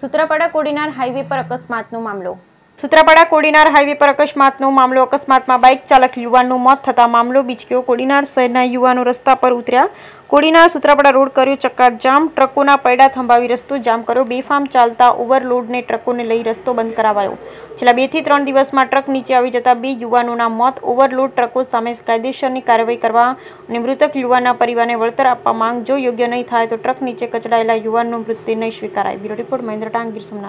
Sutrapada Kodinar highway પર અકસ્માતનો મામલો સુત્રાપાડા કોડીનાર હાઈવે પરકશમાતનો મામલો અકસ્માતમાં બાઇક ચાલક યુવાનનો મોત થતા મામલો બીચકે કોડીનાર શહેરના યુવાનો રસ્તા પર ઉતર્યા કોડીનાર સુત્રાપાડા રોડ પર યો ચક્કર જામ ટ્રકોના પડ્યા થંભાવી રસ્તો જામ કરો બેફામ ચાલતા ઓવરલોડ ને ટ્રકોને લઈ રસ્તો બંધ કરાવ્યો છેલ્લા 2 થી 3 દિવસમાં ટ્રક નીચે આવી જતાં બે યુવાનોના મોત ઓવરલોડ ટ્રકો સામે કાયદેસરની કાર્યવાહી કરવા નિમૃતક યુવાનના પરિવારે વળતર આપવા માંગ જો યોગ્ય ન હોય થાય તો ટ્રક નીચે કચડાયેલા યુવાનનો મૃતદેહ ન સ્વીકારાય બ્યુરો રિપોર્ટ મહેન્દ્ર તાંગિર સુમન